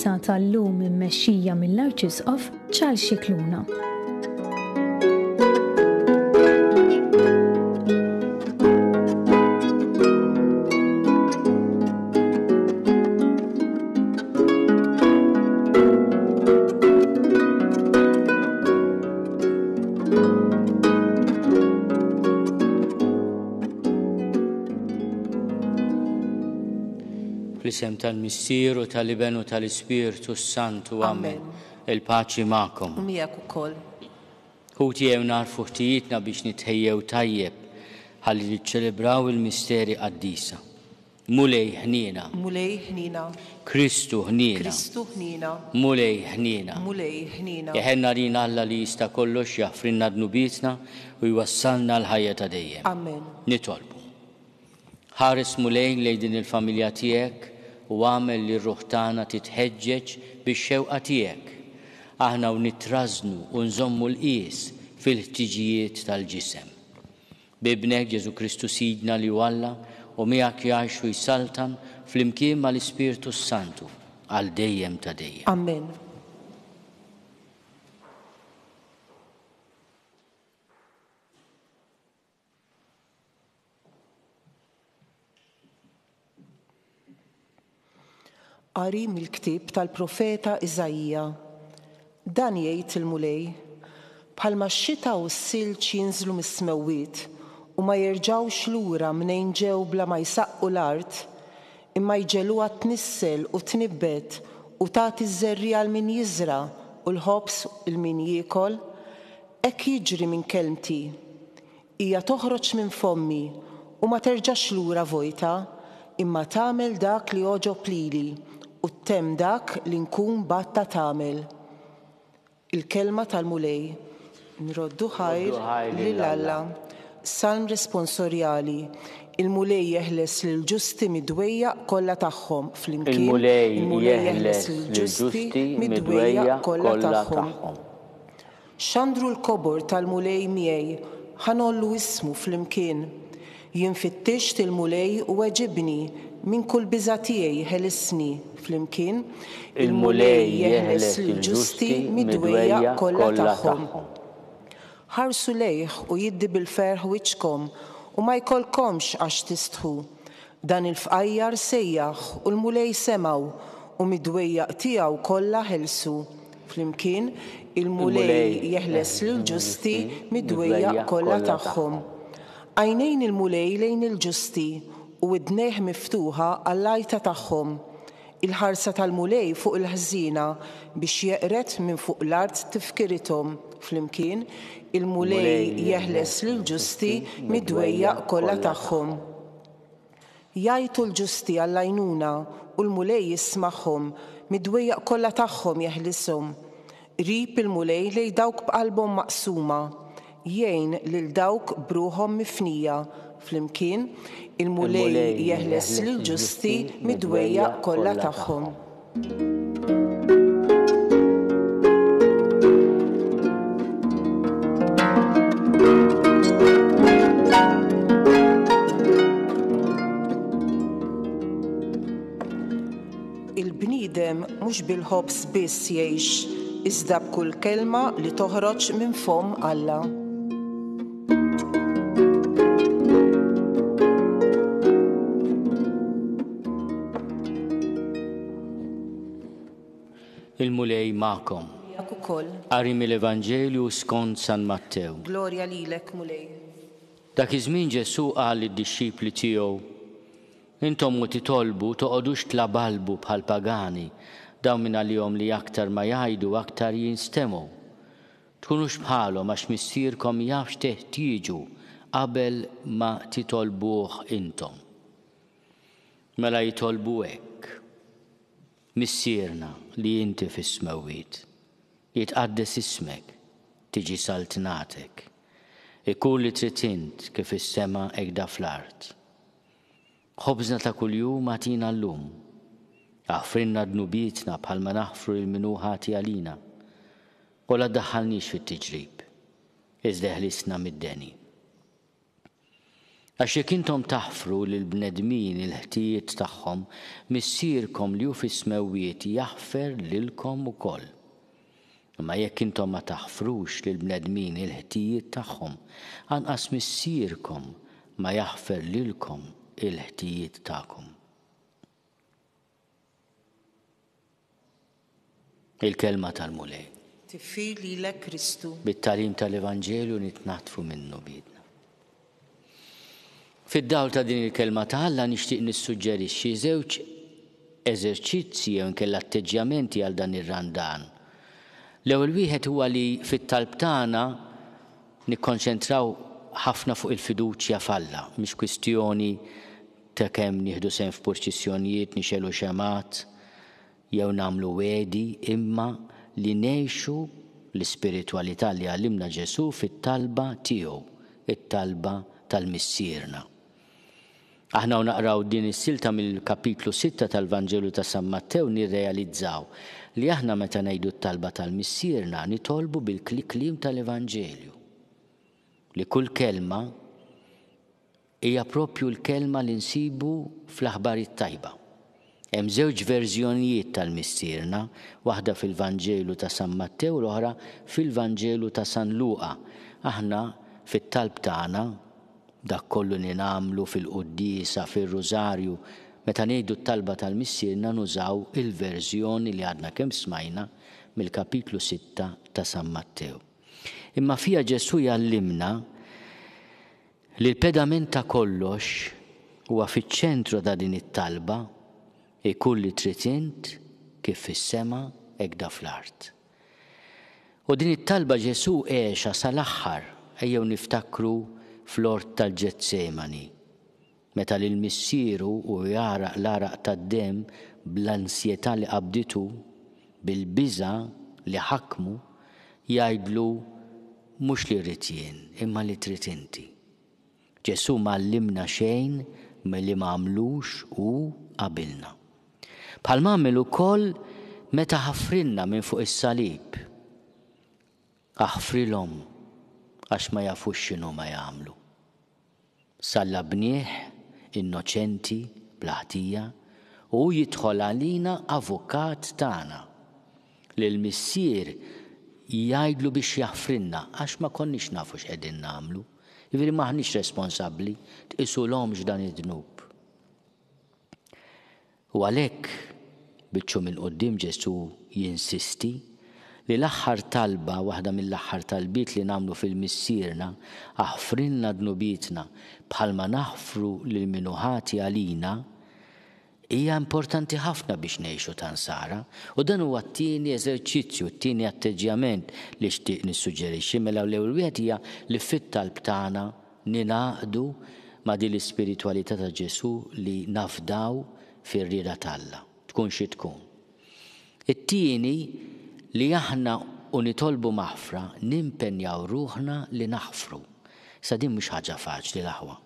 sa tal-lum immexxija mill-Arċisqof Charles Xikluna. tal-Missieru tal-Ibenu tal-Ispirtu Santu. Amen. Il-paċi ma'kom. U miegħek ukoll. Kuti jew narfu ftijitna biex nitħejjew tajjeb ħalli niċċelebraw il-misteri qaddisa. Mulej ħnina. Mulej ħnina. Kristu ħnina. Kristu ħnina. Mulej ħnina. Mulej ħnina. Jeħenna rin Alla li jista kollox jaffrinna dnubietna u jwassalna l-ħajja ta' dejjem. Amen. Nitolbu ħares mulej lej il-familja tiegħek u għamel li ruħtana titħeġġeġ biex xewqa tiegħek. Aħna u nitraznu u nżommu l-qies fil-ħtiġijiet tal-ġisem. Bibnek Ġesu Kristu sidna li walla u miegħek jaxu jisaltan fl-imkien mal-Ispirtu Santu għal dejjem ta' dejjem. Amen. qari mill-ktib tal-profeta Iżajja. Dan jgħid il-mulej, bħalma x-xita u s-silġ jinżlu mis smewit u ma jerġawx lura mnejn ġew bla ma jsaqqu l-art, imma jġeluha nissel u t-nibbet u tagħti ż-żerri għal min jiżra u l-ħobs il min jikol, hekk jiġri minn kelmti. Hija toħroġ minn fommi u ma terġax lura vojta, imma tagħmel dak li joġob lili u tem dak li nkun batta tamel. Il-kelma tal-mulej, nroddu ħajr l alla salm responsorjali, il-mulej jeħles l ġusti midwejja kollha tagħhom flimkien. Il-mulej jeħles l ġusti midwejja kollha tagħhom. Xandru l-kobor tal-mulej miej, ħanollu ismu flimkien. Jinfittixt il-mulej u weġibni minn kull biża tiegħi ħelisni flimkien, il-mulej jeħles il-ġusti midwejja kollha tagħhom. Ħarsu lejh u jiddi bil-ferħ wiċkom u ma jkollkomx għax tistħu. Dan il-fqajjar sejjaħ u l-mulej semaw u midwejja tiegħu kollha ħelsu. Flimkien, il-mulej jeħles l-ġusti midwejja kollha tagħhom. Għajnejn il-mulej lejn il-ġusti il mulej lejn il ġusti u id-dneħ miftuħa għallajta tagħhom il-ħarsa tal-mulej fuq il-ħżina biex jeqret minn fuq l-art tifkiritom flimkien il-mulej jeħles l ġusti midwejja kollha tagħhom. Jajtu l-ġusti għallajnuna u l-mulej jismaħħom midwejja kollha tagħhom jeħlisom. Rib il-mulej li dawk b'qalbhom maqsuma jgħin lil dawk bruħom mifnija flimkien il-mulej jeħles l-ġusti midwejja kollha tagħhom. il-bniedem mhux bil-ħobs biss jgħix iżda b'kull kelma li toħroġ minn fom Alla. il-mulej ma'kom. Arim il evangelju skont San Mattew. Gloria lilek mulej. Dak iż-żmien Ġesu qal id-dixxipli tiegħu: Intom u titolbu tla tlabalbu bħal pagani daw minn għalihom li aktar ma jgħidu aktar jinstemu. Tkunux bħalhom għax missierkom jafx teħtieġu qabel ma titolbuh intom. Mela jitolbu hekk missierna li inti fis-smawit, jitqaddes ismek, tiġi saltnatek, ikun li tritint kif is-sema ekda fl-art. Ħobżna ta' kuljum għatina l-lum, għafrinna d-nubietna bħalma naħfru il-minuħati għalina, u la daħħalnix fit-tiġrib, izdeħlisna mid-deni. Għax jek intom taħfru l bnedmin il-ħtijiet tagħhom, missierkom li hu fis l-kom lilkom ukoll. Imma jekk intom ma taħfrux l bnedmin il-ħtijiet tagħhom, anqas missierkom ma jaħfer lilkom il-ħtijiet tagħkom. Il-kelma tal-mulej. Tifili l Kristu. Bit-talim tal evangelju nitnatfu minnu bid. Fid-dawl ta' din il-kelma ta' Alla nixtieq nissuġġerixxi żewġ eżerċizzi jew inkella atteġġjamenti għal dan ir-randan. L-ewwel wieħed huwa li fit-talb tagħna nikkonċentraw ħafna fuq il-fiduċja falla, mhix kwistjoni ta' kemm nieħdu sen f'purċissjonijiet nixelu xemat jew nagħmlu wedi imma li ngħixu l-ispiritualità li għallimna Ġesu fit-talba tiegħu, it-talba tal-missierna. Aħna u naqraw din is-silta mill-kapitlu 6 tal-Vanġelu ta' San Mattew nirrealizzaw li aħna meta ngħidu t-talba tal-missierna nitolbu bil-kliklim tal-Evanġelju. Li kull kelma hija propju l-kelma li nsibu fl-aħbarijiet tajba. Hemm żewġ verżjonijiet tal-missierna, waħda fil-Vanġelu ta' San Mattew l-oħra fil-Vanġelu ta' San Luqa. Aħna fit-talb tagħna dak kollu li nagħmlu fil-qoddisa, fil-rużarju, meta ngħidu t-talba tal-missierna nużaw il-verżjoni li għadna kemm smajna mill-kapitlu 6 ta' San Matteo. Imma fija Ġesu jallimna li l-pedament ta' kollox huwa fiċ-ċentru ta' din it-talba ikun e li tritint kif fis-sema ekda fl-art. U din it-talba Ġesu għexa sal-aħħar ejjew niftakru Flor tal-ġetsemani. Meta l missieru u jaraq l-araq tad-dem bl-ansjetà li qabditu, bil-biża li ħakmu, jgħidlu mhux li rrid jien, imma li trid inti. l-limna xejn milli ma għamlux u qabilna. Bħal għamel ukoll meta ħafrinna minn fuq is-salib. Aħfrilhom għax ma jafux xinu ma jagħmlu salla bnieħ innoċenti blaħtija u jidħol għalina avukat tagħna. l missier jgħidlu biex jaffrinna għax ma konniex nafu x'qegħdin nagħmlu. Jiġri maħniex responsabbli tqisu l-omx dan id-dnub. U għalhekk biċċu minn qoddim Ġesu jinsisti li l-axħar talba, waħda mill-axħar talbit li namlu fil-missirna, aħfrinna dnubitna bħalma naħfru lil minuħati għalina, hija importanti ħafna biex neħxu tan Sara u dan huwa t-tieni eżerċizzju, t-tieni atteġġjament li xtieq nissuġġerixxi mela l-ewwel wieħed hija li fit-talb tagħna ninaqdu ma' din l ispiritwalità ta' Ġesu li nafdaw fir rieda talla, tkun xi tkun. It-tieni li aħna u nitolbu maħfra nimpenjaw ruħna li naħfru. Sa din mhux ħaġa faċli l-aħwa.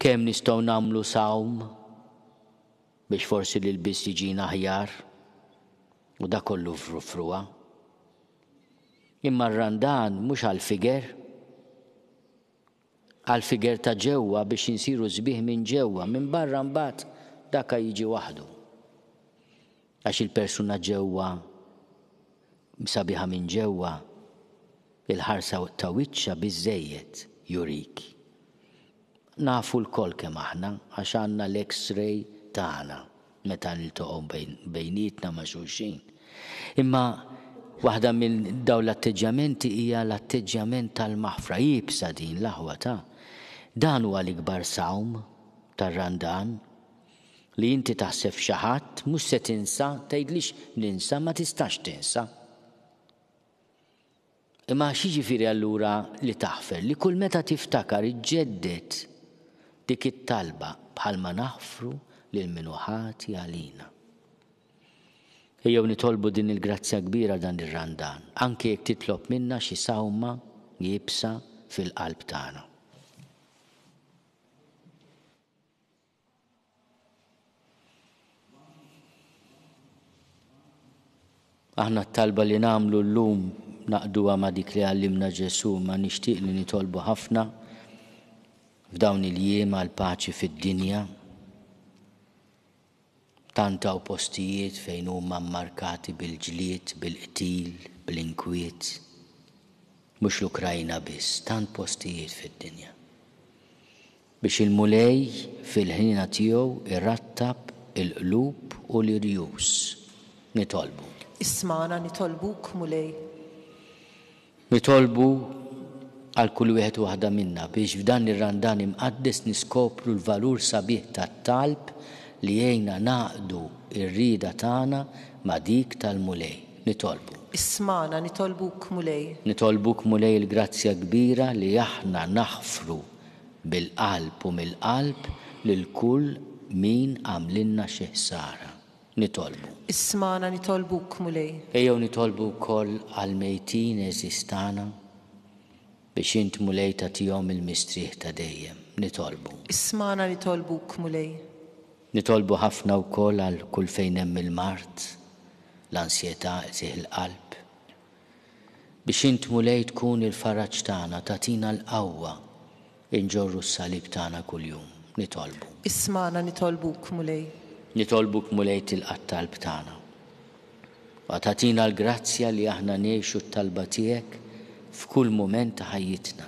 Kemm nistgħu nagħmlu sawm biex forsi li l bis jiġina ħjar u da kollu frufruwa. Imma r-randan mhux għal-figer, għal-figer ta' ġewwa biex insiru zbih minn ġewwa, minn barra mbagħad daka jiġi waħdu. Għax il-persuna ġewwa msabiħa minn ġewwa il-ħarsa ta' wiċċa biżejjed jurik. Nafu l-kol kemm aħna għax għandna l-X-ray tagħna meta niltoqgħu bejnietna ma' xulxin. Imma waħda minn daw l-atteġġamenti hija l-atteġġament tal-maħfra jibsa din l-aħwa ta' dan huwa l-ikbar sawm tar-randan li inti taħseb xi ħadd mhux se tinsa tgħidlix ninsa ma tistax tinsa Imma xieġifiri allura li taħfer li kull meta tiftakar iġġeddet dik it-talba bħalma naħfru lil minuħati għalina. Ejjew nitolbu din il-grazzja kbira dan ir-randan, anke jekk titlob minna xi sawma jibsa fil-qalb tagħna. Aħna t-talba li namlu l-lum naqduha ma dik li għallimna Ġesu ma nixtieq li nitolbu ħafna f'dawn il-jiem għal paċi fid-dinja. Tanta u postijiet fejn huma mmarkati bil-ġlied, bil-qtil, bil inkwiet Mhux l-Ukrajna biss, tant postijiet fid-dinja. Biex il-mulej fil-ħina tiegħu irrattab il-qlub u l-irjus. Nitolbu. Ismana nitolbuk mulej Nitolbu għal kull wieħed waħda minna biex f'dan ir-randan imqaddes niskopru l-valur sabiħ tat-talb li jgħina naqdu ir-rida tagħna ma' dik tal-mulej. Nitolbu. Ismana, nitolbuk mulej. Nitolbuk mulej il-grazzja kbira li aħna naħfru bil-qalb u mill-qalb lil kull min għamlinna xi ħsara nitolbu. Ismana nitolbu kmulej. Ejjew nitolbu wkoll għal-mejtin eżistana biex int mulej tijom il-mistrieħ ta' dejjem nitolbu. Ismana nitolbu kmulej. Nitolbu ħafna wkoll għal kull fejnem hemm il-mart, l-ansjetà sih il-qalb. Biex int mulej tkun il-faraġġ tagħna tina l-qawwa inġorru s-salib tagħna kuljum nitolbu. Ismana nitolbuk kmulej nitolbuk mulejt il-qattalb tagħna. Għatatina l-grazzja li aħna neħxu t-talba tijek f'kull moment ta' ħajjitna.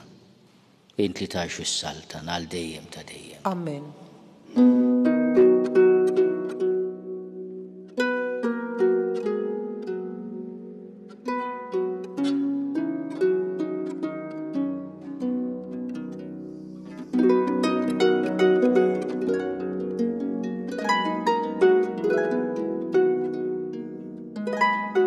li taħxu s-saltan għal dejjem ta' dejjem. Amen. Thank you.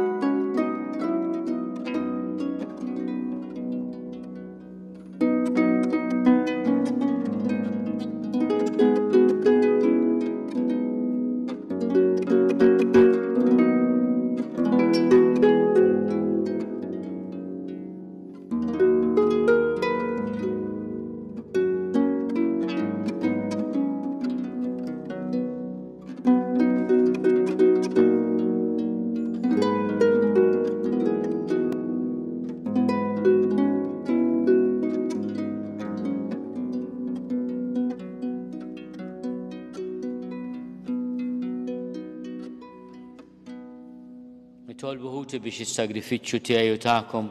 biex is-sagrifiċċju tiegħi tagħkom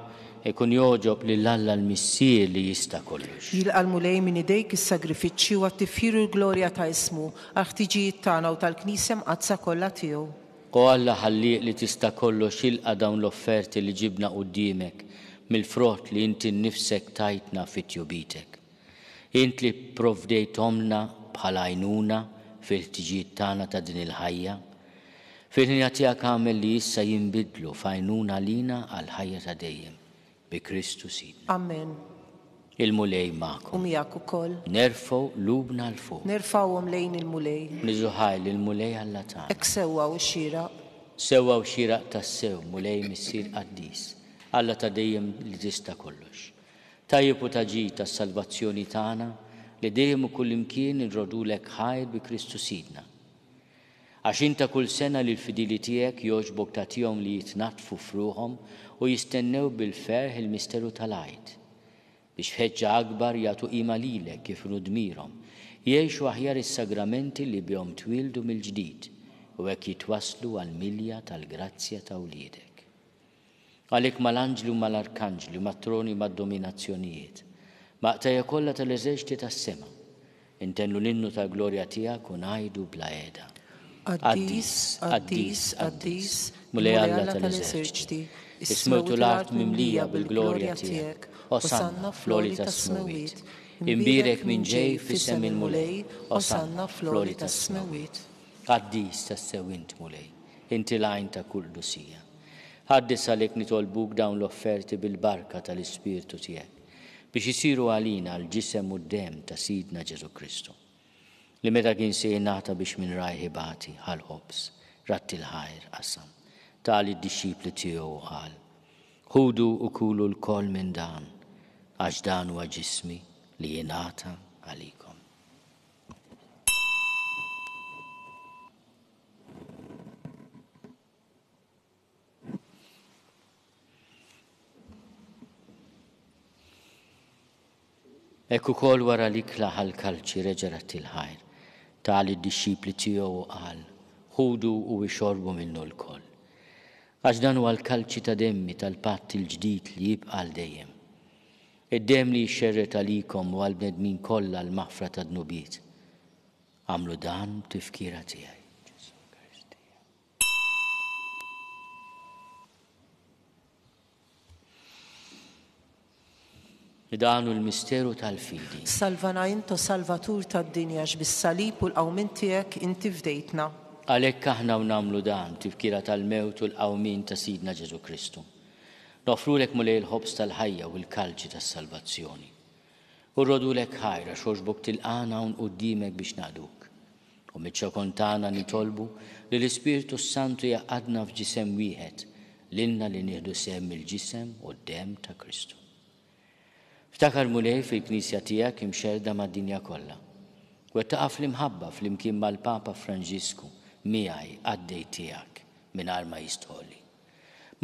ikun joġob lil alla l missier li jista kollox. Jilqal mulej minn idejk is-sagrifiċċju għat-tifiru l-glorja ta' ismu, għal ħtiġijiet tagħna u tal-knisem għazza kollha tiegħu. U Alla ħalliq li tista kollox ilqa' dawn l-offerti li ġibna qudiemek mill-frott li inti nnifsek tajtna fit-jubitek. Int li provdejtomna bħala għajnuna fil-ħtiġijiet tagħna ta' din il-ħajja fil-ħinja tijak għamil li jissa jimbidlu fajnuna lina għal-ħajja ta' dejjem bi Kristu sidna. Amen. Il-mulej ma'kom. Umijak u koll. Nerfaw lubna l fu Nerfawom lejn il-mulej. Nizuħaj l mulej għall-latan. Ek sewa u xira. Sewa u xira ta' sew mulej missir għaddis. Alla ta' dejjem li tista' kollox. Tajjeb u taġi ta' salvazzjoni tagħna li dejjem u kullimkien imkien irrodulek ħajr bi Kristu sidna għax inta kull sena li l-fidili tiegħek joġbok tagħtihom li jitnatfu fruħom u jistennew bil-ferħ il-misteru tal ajt biex ħeġġa akbar jagħtu qima lilek kif dmirhom jgħixu aħjar is-sagramenti li bihom twildu mill-ġdid u hekk jitwaslu għal milja tal-grazzja ta' wliedek. Għalhekk mal-anġlu mal-arkanġlu, mat-troni mad-dominazzjonijiet, maqtajja kollha tal-eżerċti tas-sema, intennu l-innu tal-glorja tiegħek u ngħidu bla eda Addis, Addis, Addis, mulej Alla tal-eżerċti, ismutu l-art mimlija bil-glorja tijek, osanna flori ta' smuwit, imbirek minn ġej fissem il-mulej, osanna flori ta' smuwit. Addis ta' sewint mulej, inti lajn ta' kull dusija. għalek nitolbuk dawn l-offerti bil-barka tal-Ispirtu tijek, biex jisiru għalina l-ġisem u d-dem ta' Sidna Ġesu Kristu li meta kien se nata biex minn bati għal-ħobs, rattil ħajr qasam, Tali id-disċipli tiju għal. Hudu u kulu l-kol minn dan, għax dan u għagġismi li jenata għalik. Ekku kol wara li klaħal kalċi reġerat il-ħajr tal id-disċipli tiegħu qal ħudu u ixorbu minnu l-koll. Għax dan huwa l-kalċi ta' demmi tal-patt il-ġdid li jibqal dejjem. Id-dem li xerret għalikom u għal-bnedmin kollha l-maħfra ta' dnubiet. Għamlu dan tifkira tiegħi. Idanu l-misteru tal-fidi. Salvana jinto salvatur tad-dinja x-bis-salib u l-qawmin tijek inti fdejtna. Għalek u unamlu dan tifkira tal-mewt u l-qawmin ta' Sidna Ġesu Kristu. Nofru lek mulej l-ħobs tal-ħajja u l-kalċi tas-salvazzjoni. U rodu lek ħajra xoġbuk til-qana un qoddimek biex naduk. U mitċa kontana nitolbu li l-Ispirtu Santu jaqadna f'ġisem wieħed l-inna li nieħdu sem il-ġisem u d-dem ta' Kristu. Ftakar mulej fil-knisja tiegħek imxerda mad-dinja kollha. Wettaqa fl-imħabba fl-imkien mal-Papa Franġisku miegħi għaddej tiegħek mingħajr ma jistħolli.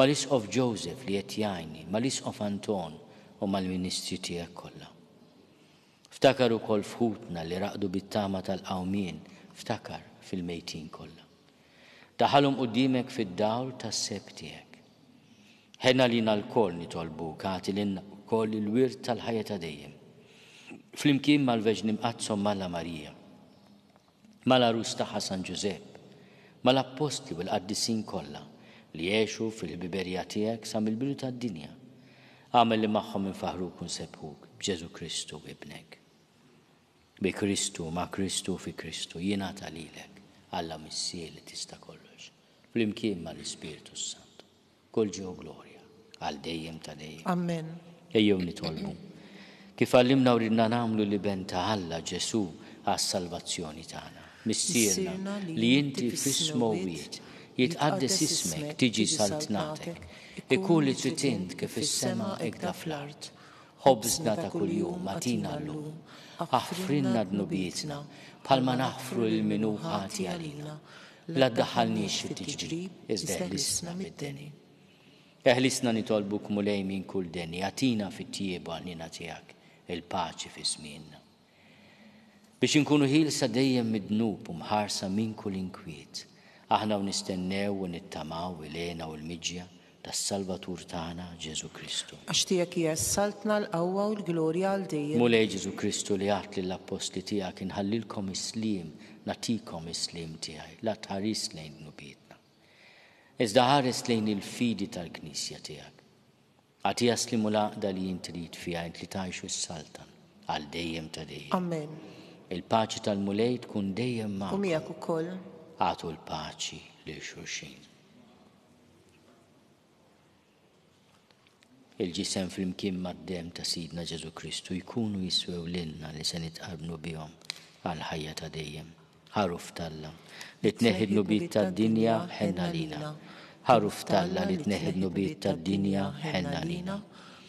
mal Joseph li qed jgħinni, mal-isqof Anton u mal-ministri tiegħek kollha. Ftakar ukoll fħutna li raqdu bit-tama tal-qawmien ftakar fil-mejtin kollha. u dimek fid-dawl tas-seb tiegħek. Ħena li l-kol nitolbu kati l ukoll il-wirt tal-ħajja ta' dejjem. Flimkien mal-veġnim qazzom malla Marija, mal Rusta ta' Ħasan Ġusepp, mal apposti u l-qaddisin kollha li jiexu fil-ħbiberija tiegħek sa mill-bidu tad-dinja. Għamel li magħhom infaħruk kun sebħuk b'Ġesu Kristu ibnek. Bi Kristu, ma' Kristu fi Kristu, jiena talilek, Alla missier li tista' kollox. Flimkien mal-Ispirtu Sant. Kol ġew glorja għal dejjem ta' dejjem. Amen ejjew nitolbu. Kif għallimna rinna namlu li benta Alla Ġesu għas-salvazzjoni tagħna. Missierna li inti fismu wiet jitqaddes ismek tiġi saltnatek, ikun li tritint kif is-sema ekda fl-art. Ħobżna ta' kuljum għatina l-lum, aħfrinna dnubietna, palma naħfru l-minu ħati għalina, la daħalniex fit-tiġri, iżda mid-deni. Eħlisna nitolbuk mulej minn kull deni, għatina fit tieba nina tijak il-paċi fi sminna. Biex inkunu ħilsa dejjem midnub u mħarsa minn kull inkwiet, aħna u nistennew u nittamaw il ena u l-miġja tas-Salvatur tagħna Ġesu Kristu. Għax tiegħek saltna l awwa u l-glorja għal dejjem. Mulej Ġesu Kristu li għat l-apposti tiegħek inħallilkom islim, natikom islim tiegħi, la tħaris lejn nubiet. Iżda ħares lejn il-fidi tal-Knisja tiegħek. Għati jaslimu laqda li jintrid fija jint li taħxu s-saltan għal dejjem ta' dejjem. Amen. Il-paċi tal-mulej tkun dejjem ma' u miegħek Għatu l-paċi li xuxin. il-ġisem fl-imkien mad-dem ta' Sidna Ġesu Kristu jkunu jiswew l-inna li se nitqarbnu bihom għal ħajja ta' dejjem ħaruf talla li tneħid nubit tad-dinja ħenna lina. Ħaruf talla li tneħid nubit tad-dinja ħenna lina.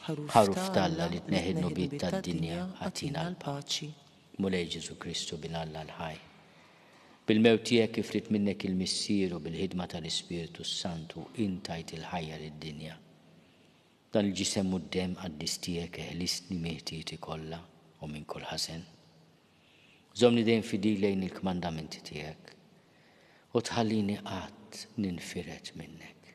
Ħaruf talla li tneħid nubit tad-dinja ħatina l-paċi. Mulej Ġesu Kristu bin Alla l-ħaj. Bil-mew tiegħek ifrit minnek il-missieru bil-ħidma tal ispirtu Santu intajt il-ħajja lid-dinja. Dan il-ġisem u d-dem għaddis eħlisni eh, miħtiti kollha u minn kull ħasen. Zomni dejjem fidi lejn il-kmandamenti tiegħek u tħallini qatt ninfiret minnek.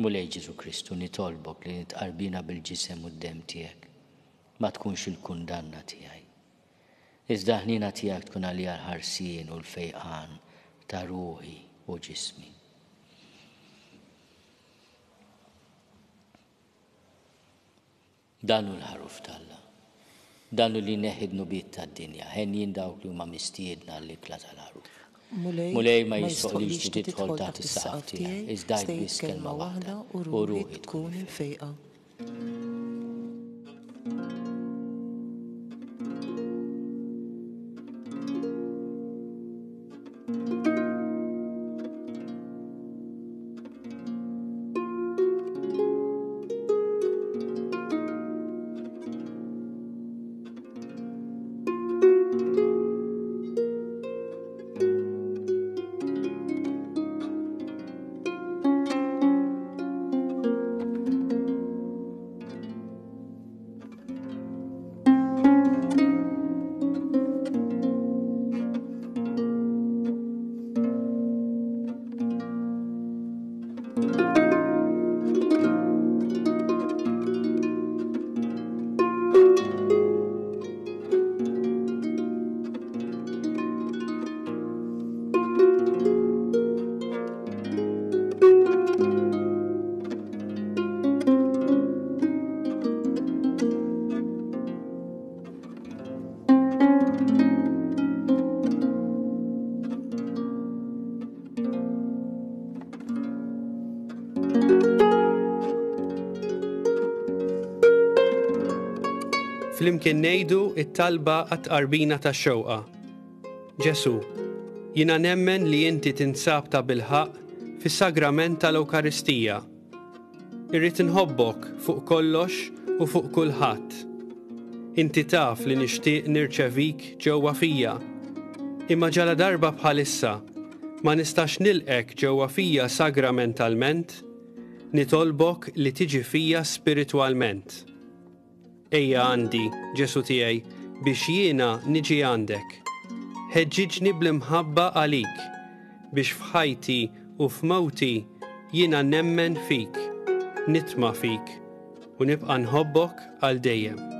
Mulej Ġesu Kristu nitolbok li nitqarbina bil-ġisem u d-dem tiegħek ma tkunx il-kundanna tiegħi. Iżda ħnina tiegħek tkun għalija għal ħarsien u l-fejqan ta' ruħi u ġismi. Dan hu l-ħaruf tal-la dallu li neħidnu bit ta' dinja, Hen jindaw li ma mistiedna li ikla tal-aru. Mulej ma jisfuq li tidħol ta' tis-saqtija, iżdajt biskel ma' wahda u ruħi tkun fejqa flimkien nejdu it-talba għat-qarbina ta' xewqa. Ġesu, jina nemmen li inti tinsab ta' bilħaq fis-sagrament tal-Eukaristija. Irrid inħobbok fuq kollox u fuq kulħadd. Inti taf li nixtieq nirċevik ġewwa fija. Imma ġala darba bħalissa ma nistax nilqek ġewwa fija sagramentalment, nitolbok li tiġi fija spiritwalment Ejja għandi, Ġesu tiegħi, biex jiena niġi għandek. Ħeġġiġni bl-imħabba għalik, biex fħajti u f'mawti jiena nemmen fik, nitma fik, u nibqa nħobbok għal dejjem.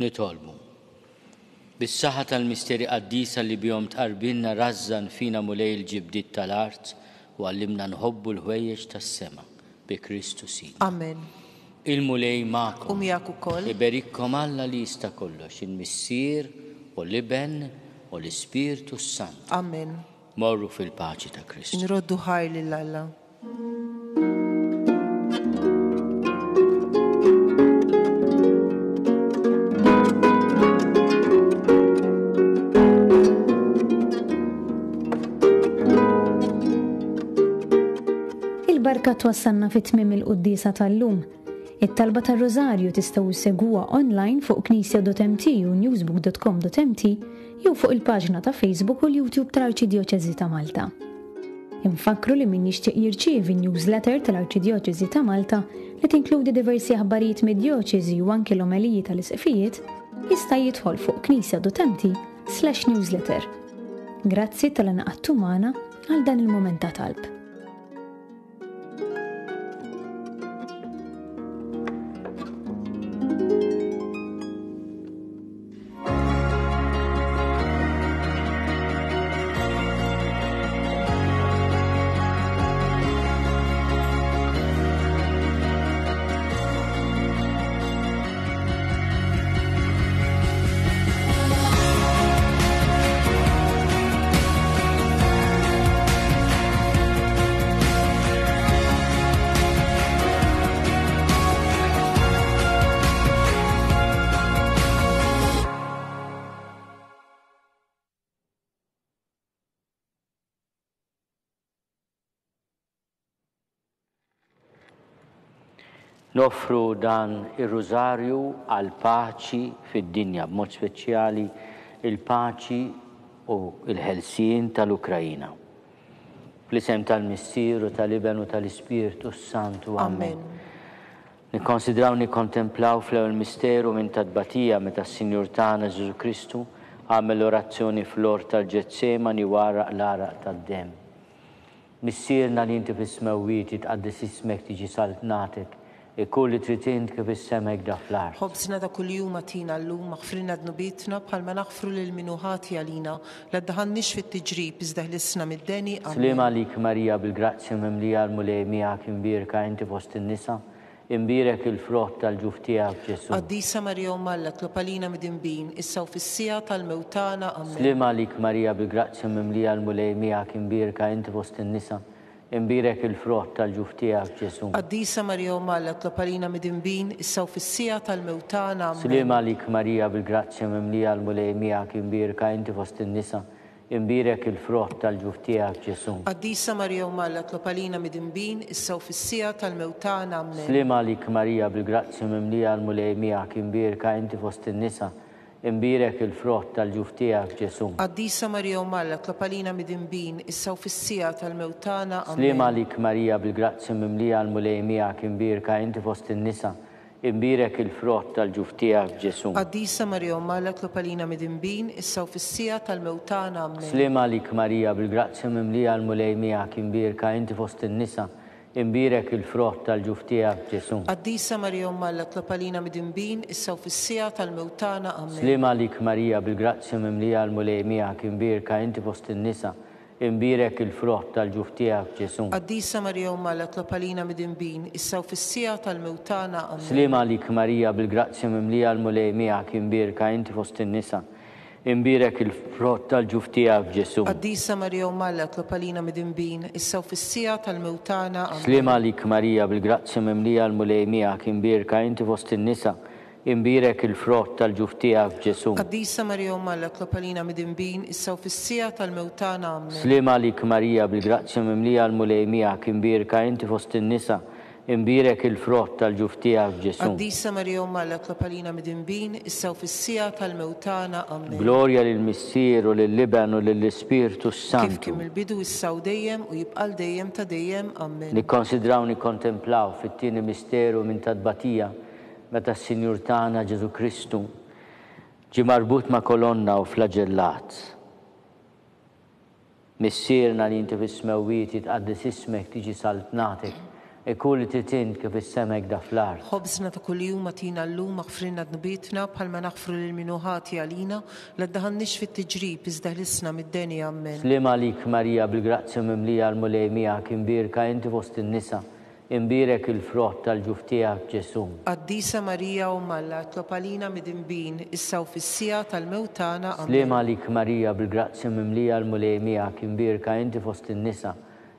nitolbu. Bis-saħħa tal-misteri qaddisa li bjom tqarbilna razzan fina mulej il-ġibdit tal-art u għallimna nħobbu l-ħwejjeġ tas-sema bi Kristu sin. Amen. Il-mulej ma'kom. U miegħek ukoll. Iberikkom Alla li jista' kollox il-missier u l-iben u l-Ispirtu Sant. Amen. Morru fil-paċi ta' Kristu. Nroddu ħajli l-Alla. Bekk twassalna fit tmim il-quddisa tal-lum. It-talba tar-Rożarju tistgħu segwa online fuq knisja.mt u newsbook.com.mt jew fuq il-paġna ta' Facebook u l-YouTube tal-Arċidjoċeżi ta' Malta. Infakru li min jixtieq jirċievi newsletter tal-Arċidjoċeżi ta' Malta li tinkludi diversi aħbarijiet mid djoċesi u anke l-omeliji tal isqfijiet jista' jidħol fuq knisja.mt slash newsletter. Grazzi tal-inqattu għal dan il-moment ta' talb. Nofru dan ir-rużarju għal paċi fid-dinja, b'mod speċjali il-paċi u il-ħelsien tal-Ukrajina. Fl-isem tal-Missiru, tal-Ibenu, tal-Ispirtu Santu. Amen. Nikkonsidraw nikkontemplaw fl il misteru minn tad-batija meta s-Sinjur Tana Ġesu Kristu għamel orazzjoni flor tal ni wara l-araq tad-dem. Missierna li inti fis-smewwiet tqaddis ismek tiġi saltnatek ikun li tritint kif issemek daħlar. Ħobsna da kull jum għatina l-lum, maħfrina d-nubitna bħalma naħfru l-minuħati għalina, l-addaħan nix fit-tġrib izdaħ l-isna mid-deni. Slim għalik Marija bil-grazzi mimlija l-mulejmija kim birka inti fost il-nisa, imbirek il-frott tal-ġuftija b'Ġesu. Għaddisa Marija u Malla t-lopalina mid-imbin, issa u fissija tal-mewtana. Slim għalik Marija bil-grazzi mimlija l-mulejmija kim birka inti fost il-nisa, imbirek il-frott tal-ġuf tiegħek Ġesu. Addisa Marija umalla mallet l-opalina mid-imbin, issaw fissija tal-mewtana. Slima lik Marija bil-grazzja mimlija l-mulej miegħek imbirka inti fost nisa Imbirek il-frott tal-ġuf tiegħek Ġesu. Addisa Marija u mallet l-opalina mid-imbin, issaw fissija tal-mewtana. Slima lik Marija bil-grazzja mimlija l-mulej miegħek imbirka inti fost in-nisa imbirek il-frott tal-ġuftijak ġesu. Addisa Marija Umalla, Klopalina midinbin mid-imbin, issaw fissija tal-mewtana. Slima lik Marija bil-grazzi mimlija l mulejmija imbirka inti fost il-nisa, imbirek il-frott tal-ġuftijak ġesu. Addisa Marija Umalla, Klopalina midinbin, mid-imbin, issaw fissija tal-mewtana. Slima lik Marija bil-grazzi mimlija l mulejmija imbirka inti fost il-nisa, imbirek il-frott tal-ġuftija ġesu. Addisa Marija Malla Tlopalina mid-imbin, issaw fissija tal-mewtana għamil. Slima lik Marija bil-grazzju mimlija l-mulejmija kimbirka inti post il-nisa, imbirek il-frott tal-ġuftija ġesu. Addisa Marija Malla tlopalina mid-imbin, issaw fissija tal-mewtana għamil. Slima lik Marija bil-grazzju mimlija l-mulejmija kimbirka inti post il-nisa, imbirek il-frott tal-ġuf tijak ġesu. Addisa Marija u Mallak l-palina mid-imbin, issaw fissija tal-mewtana. Slima lik Marija bil-grazzja mimlija l-mulejmija imbirka inti fost il-nisa, imbirek il-frott tal-ġuf tijak ġesu. Addisa Marija u Mallak l-palina mid-imbin, issaw fissija tal-mewtana. Slima lik Marija bil-grazzja mimlija l-mulejmija imbirka inti fost il-nisa, imbirek il-frott tal-ġuftija f'Ġesu. Għaddisa Marija Mallak Klapalina midinbin mid-imbin, issaw fissija tal-mewtana għamni. Gloria l missir u lil-Liban u l-spirtu s Santu. Kif kim il-bidu issaw dejjem u jibqal dejjem ta' dejjem għamni. Nikkonsidraw nikkontemplaw fit-tieni misteru minn tad-batija meta s-Sinjur tagħna Ġesu Kristu ġi marbut ma' kolonna u flagellat. Missirna li inti fis-smewwiet jitqaddis ismek tiġi saltnatek ikul titin kif is-semek da fl-art. Ħobsna ta' kuljum għatina l-lum għafrinna dnbitna bħalma naħfru l-minuħati għalina l daħannix fit-tġrib iżdaħlisna mid-deni għammen. Slim għalik Marija bil-grazzi mimlija l-mulej miegħek imbirka inti fost in-nisa imbirek il-frott tal-ġuftija ġesu. Addisa Marija u Malla, tlopalina mid-imbin, issaw fissija tal-mewtana. Slim għalik Marija bil-grazzi mimlija l-mulej miegħek imbirka inti fost in-nisa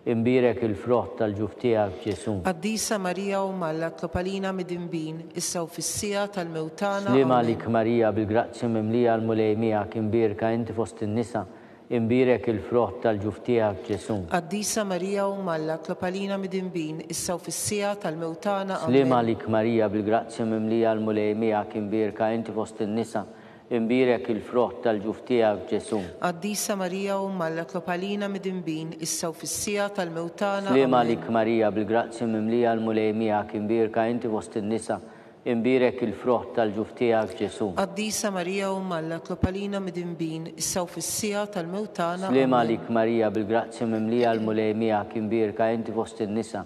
imbirek il-frott tal-ġuf tiegħek Addisa Marija u Malla tlopalina mid-imbin, issa u fissija tal-mewtana. Slima lik Marija bil-grazzi mimlija l mulejmija kimbirka inti fost in-nisa imbirek il-frott tal-ġuf tiegħek Addisa Marija u Malla tlopalina mid-imbin, issa u fissija tal-mewtana. Slima lik Marija bil-grazzi mimlija l mulejmija kimbirka inti fost in-nisa imbirek il-frott tal-ġuftija f'Ġesu. Addisa Marija u Malla Klopalina mid-imbin, issaw fissija tal-mewtana. Lima lik Marija bil-grazzi mimlija l-mulejmija imbirka inti fost il-nisa, imbirek il-frott tal-ġuftija f'Ġesu. Addisa Marija u Malla Klopalina mid-imbin, issaw fissija tal-mewtana. Lima lik Marija bil-grazzi mimlija l-mulejmija imbirka inti fost il-nisa,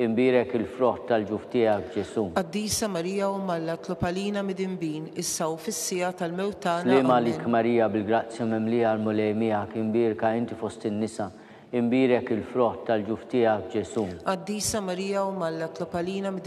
imbirek il froħ tal-ġuftijak ġesu. Addisa Marija u Malla tlopalina midinbin. issa u fissija tal-mewtana. Li lik Marija bil-grazzja memlija għal-mulejmijak imbirka inti fost il nisa imbirek il froħ tal-ġuftijak ġesu. Addisa Marija u Malla tlopalina mid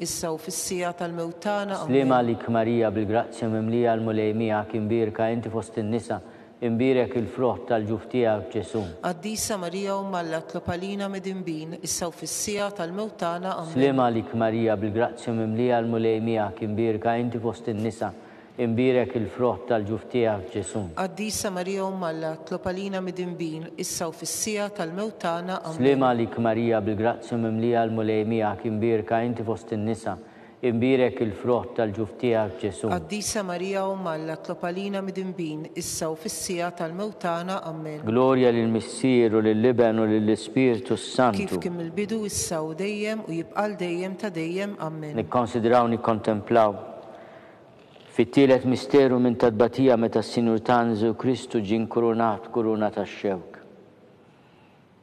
issa u fissija tal-mewtana. Li lik Marija bil-grazzja memlija għal-mulejmijak imbirka inti fost in-nisa, imbirek il froħ tal-ġuftija ċesu. Addisa Marija u malla tlopalina medimbin, issaw fissija tal-mewtana għamlu. Slima lik Marija bil-grazzju mimlija l-mulejmija kimbirka inti fost il-nisa, imbirek il froħ tal-ġuftija ċesu. Addisa Marija u malla tlopalina medimbin, issaw fissija tal-mewtana għamlu. Slima lik Marija bil-grazzju mimlija l-mulejmija kimbirka inti fost il-nisa, imbirek il froħ tal ġuftijak Ġesu. Għaddisa Marija u Malla t-lopalina mid-imbin, issaw fissija tal-mewtana amen. Gloria l-missir u l liben u l-spirtu s Santu. Kif kim il-bidu issaw dejjem u jibqal dejjem ta' dejjem amen. Nikkonsidraw nikkontemplaw fit-tielet misteru minn tadbatija meta s-Sinur Tanzu Kristu ġin kurunat kuruna ta' xewk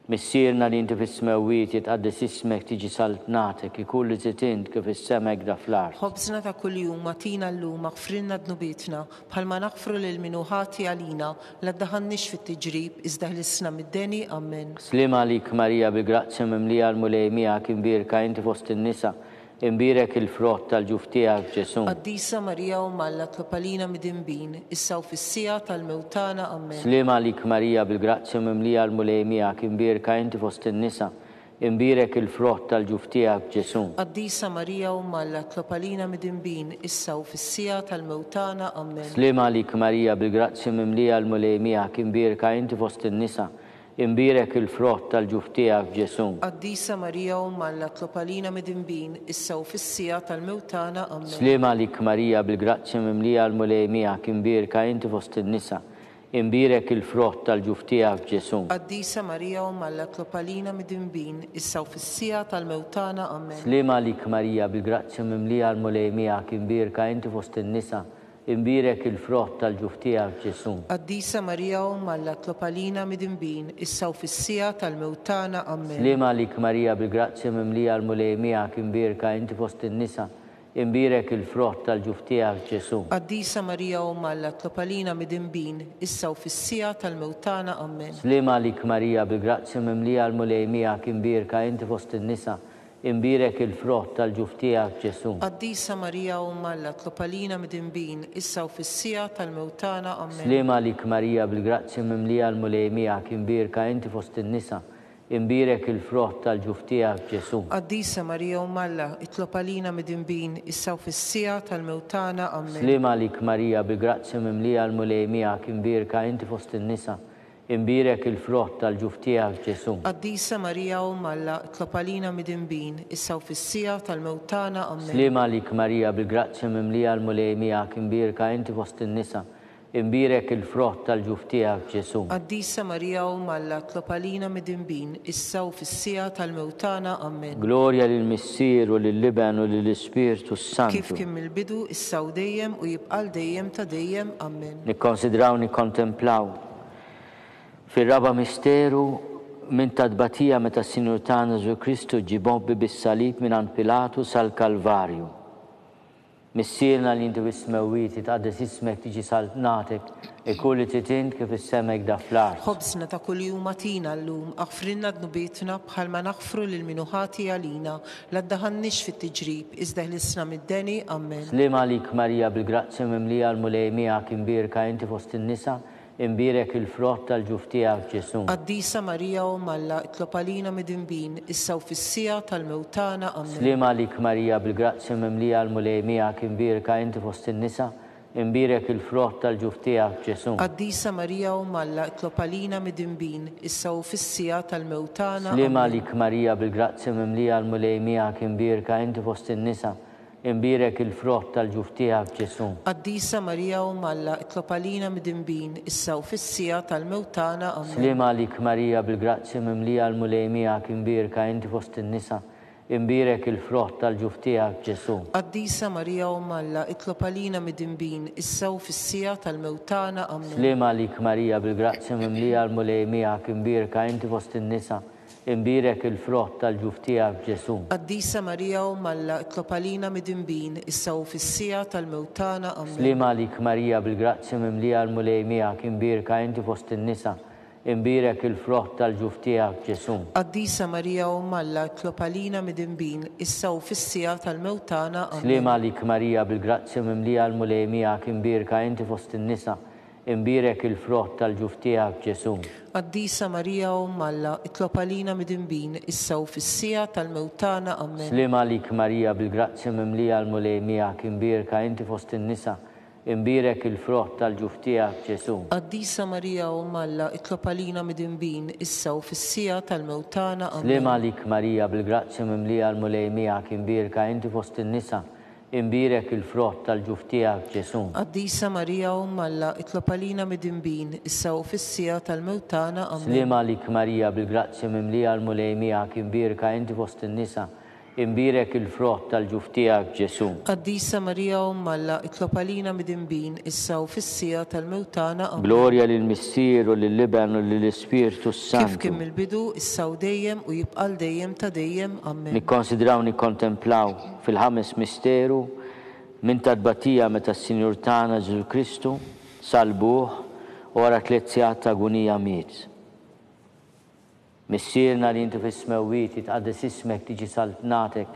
Missierna li inti fis-smewwiet jitqaddis ismek tiġi saltnatek, ikun li zit kif is-semek da fl-art. Ħobżna ta' kuljum matina llum maħfrilna dnubietna bħalma naħfru lil minuħati għalina l għaddaħannix fit-tiġrib iżda ħlissna mid-deni amen. Slima għalik Marija bi grazzi mimlija l-mulejmija kien birka inti fost in-nisa' imbirek il-frott tal ġuftija ġesu. Addisa Marija u Malla tlopalina mid-imbin, fissija tal-mewtana għammen. Slima lik Marija bil grazzja mimlija l-mulejmijak imbirka inti fost il-nisa imbirek il-frott tal ġuftija ġesu. Addisa Marija u Malla tlopalina mid-imbin, issa fissija tal-mewtana, għammen. Slima lik Marija, bil grazzja mimlija l-mulejmija, imbirka inti fost il-nisa, imbirek il-frott tal-ġuftija f'Ġesun. Addisa Marija u Malla tlopalina mid-imbin, issa u fissija tal-mewtana għamna. Slima lik Marija bil-grazzi mimlija l-mulej miegħek imbirka inti fost in-nisa, imbirek il-frott tal-ġuftija f'Ġesun. Addisa Marija u Malla tlopalina mid-imbin, issa u fissija tal-mewtana għamna. Slima lik Marija bil-grazzi mimlija l-mulej miegħek imbirka inti fost in-nisa, imbirek il-frott tal-ġuftija ġesu. Addisa Marija u malla tlopalina Midinbin. imbin issaw fissija tal-mewtana ammen. Slima lik Marija bil-grazzja mimlija l-mulejmija kimbirka inti fost il-nisa, imbirek il-frott tal-ġuftija ġesu. Addisa Marija u malla tlopalina Midimbin. imbin issaw fissija tal-mewtana ammen. Slima lik Marija bil-grazzja mimlija l-mulejmija kimbirka inti fost il-nisa, imbirek il-frott tal-ġuftijak ġesu. Addisa Marija u Malla, tlopalina mid-imbin, issa u fissija tal-mewtana, amen. Slima lik Marija, bil-grazzi mimlija l-mulejmijak, imbirka inti fost il-nisa, imbirek il-frott tal-ġuftijak ġesu. Addisa Marija u Malla, it-lopalina mid-imbin, u fissija tal-mewtana, amen. Slima lik Marija, bil grazzi mimlija l-mulejmija, kimbirka inti fost il-nisa, imbirek il-frott tal-ġuftijak ġesu. Addisa Marija u Malla, tlopalina mid-imbin, issaw fissija tal-mewtana għammen. Slima lik Marija, bil-grazzja mimlija l-mulejmijak, imbirka inti fost il-nisa, imbirek il-frott tal-ġuftijak ġesu. Addisa Marija u Malla, tlopalina mid-imbin, issaw fissija tal-mewtana għammen. Gloria l missir u l liban u l-spirtu s santu. Kif kim il-bidu, issaw dejjem u jibqal dejjem ta' dejjem għammen. Nikkonsidraw, nikkontemplaw Fil-raba misteru minn tadbatija meta s-Sinjur tagħna Żu Kristu ġibom bis-salib minn għand Pilatu sal-Kalvarju. Missierna li inti wismewiti tqaddes ismek tiġi e ikulli titint kif s-semek daflar. Ħobsna ta' kull jum matina llum aħfrinna dnubietna bħal ma naħfru lil minuħati għalina la ddaħannix fit-tiġrib iżda isna mid-deni ammen. Slim għalik Marija bil-grazzi imlija l-mulejmija kimbirka birka inti fost in-nisa' imbirek il-frott tal-ġuftijak ġesu. Addisa Marija u Malla, itlopalina mid-imbin, issaw fissija tal-mewtana għamil. Slima lik Marija bil-grazzi mimlija l-mulejmijak imbirka inti fost il-nisa, imbirek il-frott tal-ġuftijak ġesu. Addisa Marija u Malla, itlopalina mid-imbin, issaw fissija tal-mewtana għamil. Slima lik Marija bil-grazzi mimlija l-mulejmijak imbirka inti fost il-nisa, imbirek il-frott tal-ġuftija b'ċesu. Addisa Marija u Malla, itlopalina mid-imbin, issa u fissija tal-mewtana għamu. Slima lik Marija bil-grazzi mimlija l-mulejmija kimbirka inti fost il-nisa, imbirek il-frott tal-ġuftija b'ċesu. Addisa Marija u Malla, it-lopalina mid-imbin, issa u fissija tal-mewtana għamu. Slima lik Marija bil-grazzi mimlija l-mulejmija kimbirka inti fost il-nisa, imbirek il-frott tal-ġuftija b'Ġesu. Għaddisa Marija u Malla it lopalina mid-imbin, issaw fissija tal-mewtana għamlu. Slima lik Marija bil-grazzi mimlija l-mulejmija kimbirka inti fost il-nisa, imbirek il-frott tal-ġuftija b'Ġesu. Għaddisa Marija u Malla it lopalina mid-imbin, issaw fissija tal-mewtana għamlu. Slima lik Marija bil-grazzi mimlija l-mulejmija kimbirka inti fost il-nisa, imbirek il-frott tal-ġuftija b'Ġesu. Addisa Marija u Malla, itlopalina midinbin, issa u fissija tal-mewtana amen. Slima lik Marija bil-grazzja mimlija l-mulej miegħek imbirka inti fost in-nisa, imbirek il-frott tal-ġuftija ġesu. Addisa Marija u Malla, it itlopalina midinbin, issa u fissija tal-mewtana amen. Slima lik Marija bil-grazzja mimlija l-mulej miegħek imbirka inti fost in-nisa, imbirek il-frott tal-ġuftijak ġesu. Addisa Marija u Malla itlopalina mid-imbin, issa u fissija tal-mewtana għamme. Slima lik Marija bil-grazzi mimlija l-mulejmija kimbirka inti fost il-nisa imbirek il froħ tal-ġuftijak ġesu. Qaddisa Marija u Malla itlopalina mid-imbin issa u fissija tal-mewtana. Glorja l missir u l liban u l spirtu s-sant. Kif kim il-bidu issa u dejjem u jibqal dejjem ta' dejjem. Amen. Nikkonsidraw nikkontemplaw fil-ħames misteru minn tadbatija meta s-Sinjur tana Ġesu Kristu salbuħ u għara tliet ta' gunija miet Missirna li inti fis-smewwiet sismek ismek tiġi saltnatek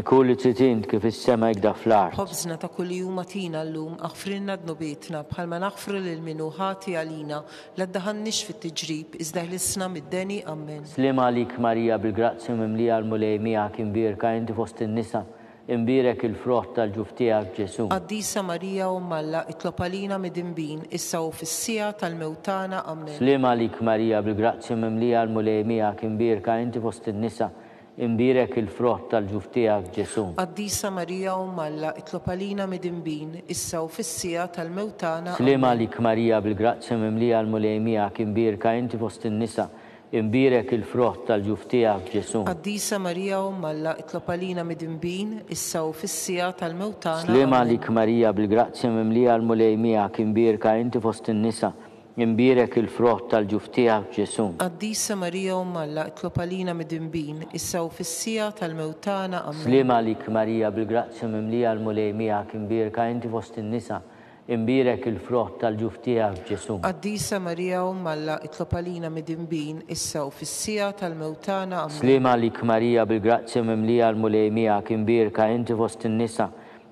ikulli tritint kif issema jgda fl-art. Ħobżna ta' kull l matina llum d dnubietna bħalma naħfru lil minu ħati għalina la għaddaħannix fit-tiġrib iżda ħlissna mid-deni għammen. Slim għalik Marija bil-grazzi mimlija l-mulej miħak imbirka inti fost in-nisa' imbirek il-frott tal-ġuftijak ġesu. Addisa Marija u Malla, it-lopalina mid-imbin, issa u fissija tal-mewtana għamne. Slima lik Marija, bil-grazzi mimlija l-mulejmija, imbirka inti fost il-nisa, imbirek il-frott tal-ġuftijak ġesu. Addisa Marija u Malla, it-lopalina mid-imbin, issa u fissija tal-mewtana amen. Slima lik Marija, bil-grazzi mimlija l-mulejmija, imbirka inti fost il-nisa, ġesu imbirek il-frott tal-ġuftija f'Ġesu. Addisa Marija u Malla it-lopalina mid-imbin, issa u fissija tal-mewtana. Slima lik Marija bil-grazzja mimlija l-mulejmija kimbirka inti fost in-nisa, imbirek il-frott tal-ġuftija f'Ġesu. Addisa Marija u Malla it-lopalina mid-imbin, issa u fissija tal-mewtana. Slima lik Marija bil-grazzja mimlija l-mulejmija kimbirka inti fost in-nisa, imbirek il-frott tal ġuftija tiegħek ġesu. Addisa Marija u Malla it-lopalina mid-imbin issa u fissija tal-mewtana għamlu. Slima k Marija bil-grazzja mimlija l-mulejmija kimbirka inti fost in-nisa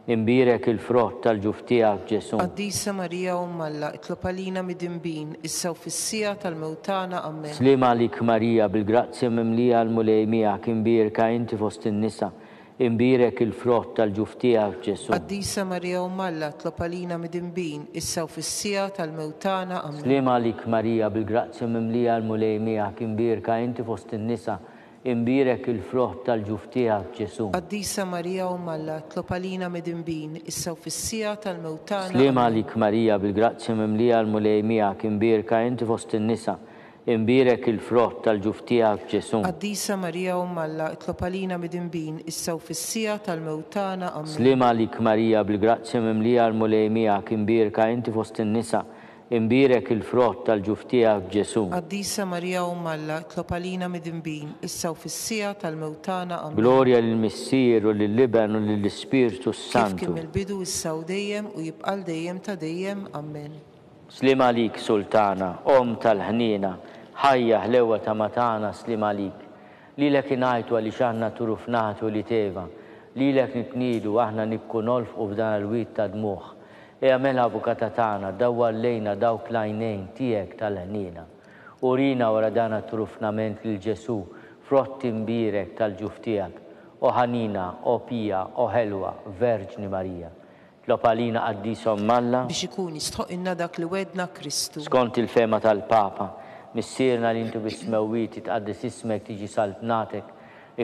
imbirek il-frott tal ġuftija tiegħek ġesu. Addisa Marija u Malla it-lopalina mid-imbin issa u fissija tal-mewtana għamlu. Slima lik Marija bil-grazzja mimlija l-mulejmija kimbirka inti fost in-nisa imbirek il-frott tal-ġuftija ġesu. Addisa Marija u Malla tlopalina mid-imbin, issa u fissija tal-mewtana għamlu. Slima lik Marija bil-grazzja mimlija l-mulej miħak imbirka inti fost il-nisa imbirek il-frott tal-ġuftija ġesu. Addisa Marija u Malla tlopalina mid-imbin, issa u fissija tal-mewtana. Slima lik Marija bil-grazzja mimlija l-mulej miħak imbirka inti fost il-nisa imbirek il-frott tal-ġuftija Ġesun. Addisa Marija u Malla, itlopalina mid-imbin, issaw fissija tal-mewtana għamma. Slima lik Marija, bil-grazzja mimlija l-mulejmija, imbirka inti fost in-nisa, imbirek il-frott tal-ġuftija f'Ġesu. Addisa Marija u Malla, itlopalina mid-imbin, issaw fissija tal-mewtana għamma. Glorja l-Missir u l-Liban u l-Spiritu Santu. Kif kim il-bidu issaw dejjem u jibqal dejjem ta' dejjem. Amen. Slima lik Sultana, om tal-ħnina, ħajja ħlewa ta' matana slim għalik. Lilek inajtu għalli xaħna turufnatu li teva. Lilek nitnidu aħna nikkun u b'dan il-wit ta' dmuħ. E għamela avukata tana, dawwa l-lejna daw klajnejn tijek tal-ħnina. Urina wara dana turufnament l-ġesu, frotti mbirek tal-ġuftijak. O ħanina, o pija, o ħelwa, Verġni Marija l-opalina għaddisom malla biex ikun jistħoq dak li wedna Kristu. Skont il-fema tal-Papa missierna li biss bismewit, tqaddis ismek, tiġi saltnatek,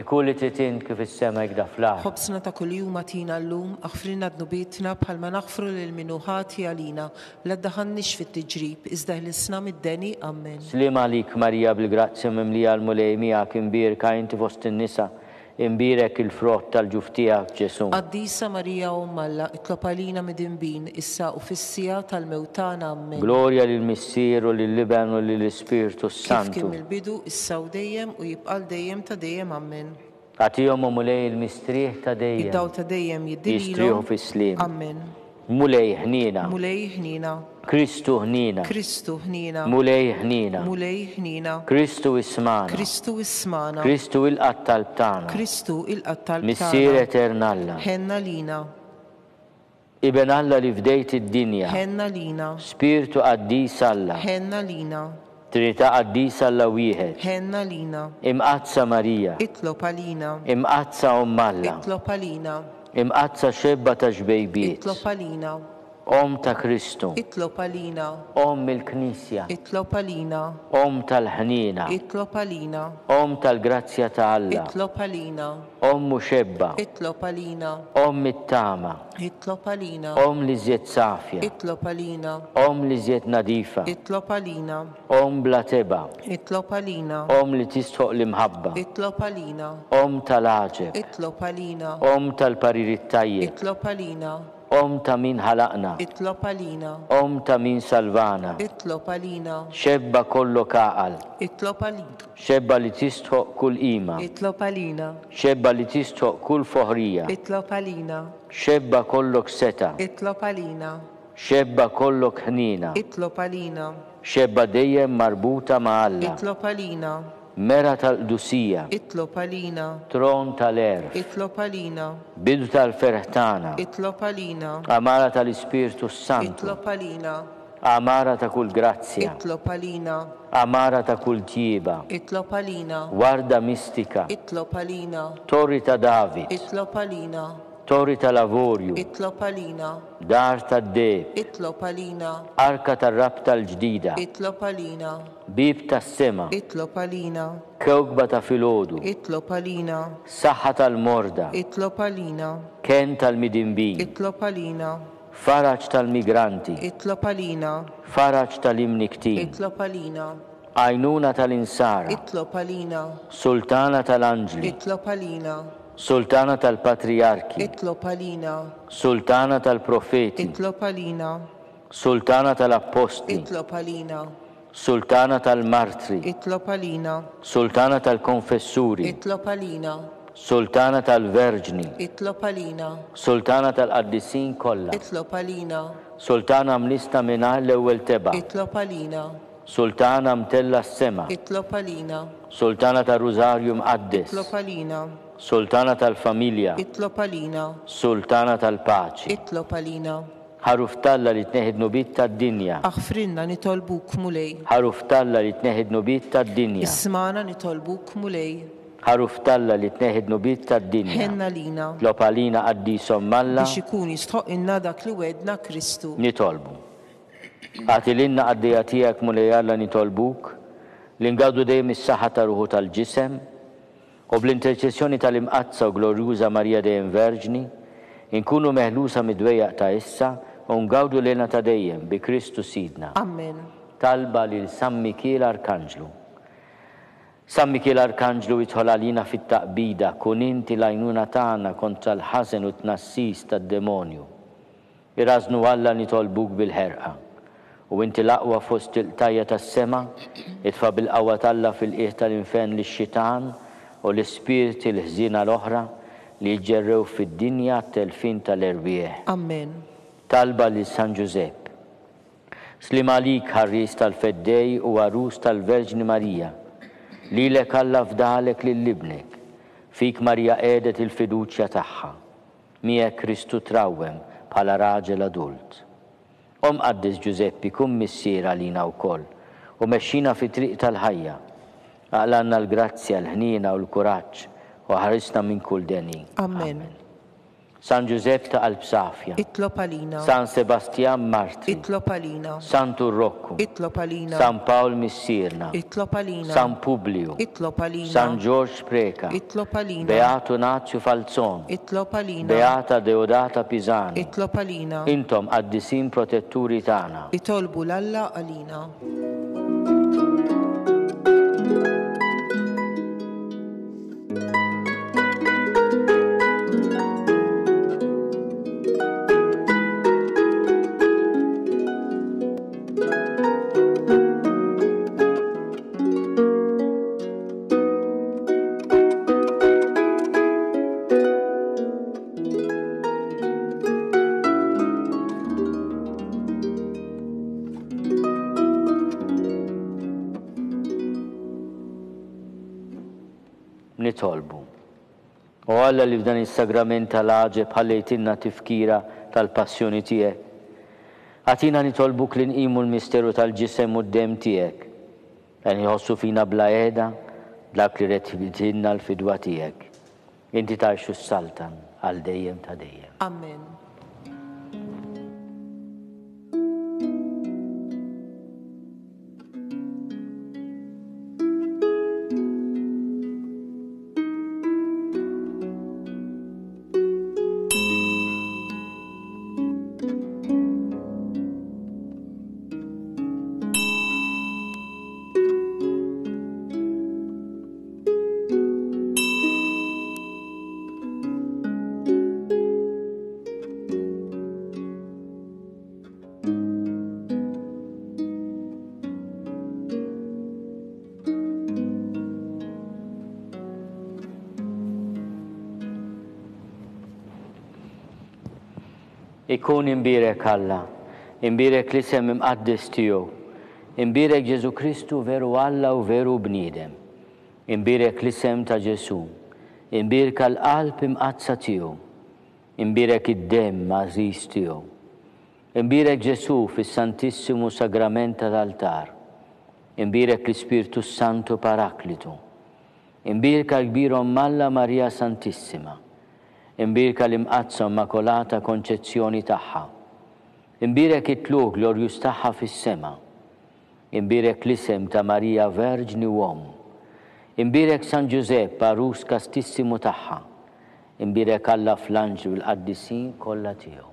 ikulli titin kif is-semek da flaħ. Ħobsna ta' kuljum matina l-lum, aħfrina d-nubietna bħal ma naħfru l-minuħati għalina, la daħannix fit-tġrib, iżda l-isna mid-deni, ammen. Slima lik Marija, bil-grazzi mimlija l-mulejmija, kimbir, kajn fost in nisa imbirek il-frott tal-ġuftija ġesu. Addisa Marija u Malla, itlopalina mid-imbin, issa u fissija tal-mewtana ammen. Gloria lil-Missieru, lil-Libanu, lil-Spiritu Santu. Kif kim il-bidu, issa u dejjem u jibqal dejjem ta' dejjem ammen. Għatijom u mulej il-mistrieħ ta' dejjem. iddaw ta' dejjem jiddilu. Jistrieħu fis-slim. Ammen. Mulej ħnina. Mulej ħnina. Kristu ħnina. Kristu ħnina. Mulej ħnina. Mulej ħnina. Kristu ismana. Kristu ismana. Kristu il-qattalbtana. Kristu il-qattalbtana. Missir eternalla. Henna lina. Iben Alla li fdejt id-dinja. Henna lina. Spiritu qaddis Alla. Henna lina. Trinità qaddisa alla wieħed. Henna lina. Imqazza Marija. Itlob għalina. Imqazza Ummalla. Itlob għalina. Imqazza xebba ta' ġbejbiet. Itlob għalina. Om ta' Kristu. Itlo palina. Om il-Knisja. Itlo palina. Om tal-ħnina. Itlo palina. Om tal-grazzja ta' Alla. Itlo palina. Om muxebba. Itlo palina. Om it-tama. Itlob Om li zjed safja. Itlo palina. Om li zjed nadifa. Itlo palina. Om blateba. Itlo palina. Om li tistħoq l-imħabba. Itlo palina. Om tal-ħaġeb. Itlo palina. Om tal paririttajje Itlo palina. Om ta' min ħalaqna. Itlo palina. Om ta' min salvana. Itlo palina. Xebba kollo għaqal. Itlo palina. Xebba li tistħoq kull ima. Itlo palina. Xebba li tistħoq kull foħrija. Itlo palina. Xebba kollo kseta. Itlo palina. Xebba kollo ħnina. Itlo palina. Xebba dejjem marbuta ma' Itlo palina. Mera tal-dusija. Itlo palina. Tron tal-er. Itlo palina. Bidu tal-ferħtana. Itlo palina. Amara tal-Ispirtu Santo. Itlo palina. Amara ta' kull grazzja. Itlo palina. Amara ta' kull tjiba. Itlo palina. Warda mistika. Itlo palina. Torri ta' David. Itlo palina. Torri ta' lavorju. Itlo palina. Dar ta' deb. Itlo palina. Arka ta' rab tal-ġdida. Itlo palina. Bib tas sema Itlo palina. Kewkba ta' filodu, Itlo palina. Saħħa tal-morda. Itlo palina. Ken tal midimbi Itlo palina. Faraġ tal-migranti. Itlo palina. Faraġ tal imnikti Itlo palina. Ajnuna tal-insara. Itlo palina. Sultana tal-anġli. Itlo palina. Sultana tal-patriarki. Itlo palina. Sultana tal-profeti. Itlo palina. Sultana tal-apposti. Itlo palina. Sultana tal-Martri. Itlopalina. Sultana tal-Konfessuri. Itlopalina. Sultana tal-Verġni. Itlopalina. Sultana tal-Qaddisin kollha. Itlopalina. Sultana mnista mingħajr l-ewwel teba. Itlob Sultana mtella s-sema. Itlopalina. Sultana tal-Rużarju Addis. Itlopalina. Sultana tal-Familja. Itlopalina. Sultana tal-Paċi. Itlopalina ħaruf talla li tneħed nubit ta' dinja. Aħfrinna nitolbuk mulej. ħaruf talla li tneħed nubit ta' dinja. Ismana nitolbuk mulej. ħaruf talla li tneħed nubit ta' dinja. Henna lina. Lopalina għaddi sommalla. Biex ikun jistħoq inna dak li wedna Kristu. Nitolbu. Għatilinna għaddija tijak mulej għalla nitolbuk. li ingadu dejjem is-saħħa ta' ruħu tal-ġisem. U bl intercessjoni tal-imqazza u glorjuża Marija dejjem Verġni. Inkunu meħlusa midwejjaq ta' issa ungawdu lena ta' dejjem bi Kristu sidna. Amen. Talba lil San Mikiel Arkanġlu. San Mikiel Arkanġlu jitħol għalina fit-taqbida kun inti lajnuna tagħna kontra l ħazen u tnassis tad-demonju. Iraznu Alla nitolbuk bil-ħerqa u inti laqwa fost il-tajja tas-sema itfa bil qawa talla fil-qieħ tal-infen lix-xitan u l-ispirti l ħzina l-oħra li ġerrew fid-dinja telfin tal-erbieħ. Amen talba li San Giuseppe. Slim għalik ħarris tal-feddej u għarus tal-Verġni Marija, li l alla fdalek li libnek, fik Marija edet il-fiduċja taħħa, mija Kristu trawem bħala raġel adult. Om qaddis Giuseppi kum missiera lina u koll, u meċxina fit triq tal-ħajja, għallanna l-grazzja, l-ħnina u l-kuraċ, u ħarisna minn kull deni. Amen. Amen. San Giuseppe ta' Alpsafja. Itlob San Sebastian Marti, Itlopalina, San Turrocco. Itlopalina, San Paul Missirna. Itlopalina, San Publio. Itlopalina, San George Preca. Itlopalina, Beato Nazio Falzon. Itlopalina, Beata Deodata Pisani, Itlopalina, Intom għaddisin protetturi tana. Itolbu Lalla Alina. għalina. U għalla li f'dan il-sagrament tal-ħġeb ħallejtinna tifkira tal-passjoni tijek. Għatina nitolbuk li nqimu l-misteru tal-ġisem u d-dem tijek. Għan jħossu fina bla jeda dak li retħiltinna l-fidwa tijek. Inti tarxu s-saltan għal dejjem ta' dejjem. Amen. ikun imbirek Alla, imbirek li sem imqaddis tiju, imbirek Ġesu Kristu veru Alla u veru bnidem, imbirek li sem ta' Ġesu, imbirek l-qalb imqazza tiju, imbirek id-dem mażis tiegħu. Imbirek Ġesu fis-Santissimu sagramenta tal-Altar. Imbirek l spirtu Santo Paraklitu. imbirek l-Kbir Malla Maria Santissima imbirka l-imqazza immakolata konċezzjoni taħħa. Imbirek it-tlu glorjus tagħha fis-sema. Imbirek l-isem ta' Marija Verġni Uom. Imbirek San Giuseppe parus Kastissimu taħħa. Imbirek Alla Flanġu l-qaddisin kollha tiegħu.